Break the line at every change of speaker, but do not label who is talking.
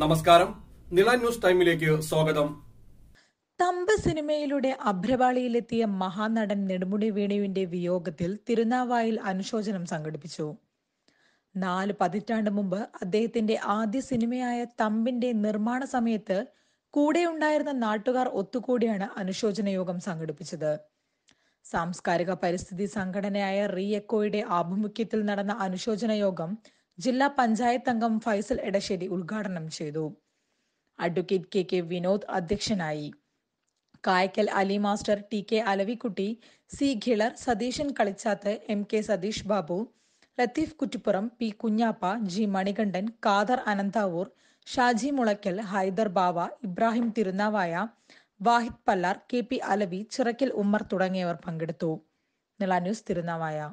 നമസ്കാരം നില ന്യൂസ് ടൈമിലേക്ക് സ്വാഗതം
തമ്പ സിനിമയിലൂടെ അഭ്രപാളിയിലെത്തിയ മഹാനടൻ നെടുമുടി വേണുവിന്റെ വിയോഗത്തിൽ തിരുനാവായിൽ അനുശോചനം സംഘടിപ്പിച്ചു നാല് പതിറ്റാണ്ട് മുമ്പ് അദ്ദേഹത്തിന്റെ ആദ്യ സിനിമയായ തമ്പിന്റെ നിർമ്മാണ സമയത്ത് കൂടെയുണ്ടായിരുന്ന നാട്ടുകാർ ഒത്തുകൂടിയാണ് അനുശോചന യോഗം സംഘടിപ്പിച്ചത് സാംസ്കാരിക പരിസ്ഥിതി സംഘടനയായ റീയക്കോയുടെ ആഭിമുഖ്യത്തിൽ നടന്ന അനുശോചന യോഗം ജില്ലാ പഞ്ചായത്ത് അംഗം ഫൈസൽ എടശ്ശേരി ഉദ്ഘാടനം ചെയ്തു അഡ്വക്കേറ്റ് കെ കെ വിനോദ് അധ്യക്ഷനായി Kaykkal Ali master T K Alavikutty C Khilar Satheesan Kalichath M K Satheesh Babu Latheef Kuttippuram P Kunjappa G Manikandan Kader Ananthavoor Shaji Mulakkal Haider Bava Ibrahim Thirunavaya Vahid Pallar K P Alavi Chirakkal Ummer തുടങ്ങിയവർ പങ്കെടുത്തു നിള ന്യൂസ് തിരുനാവായ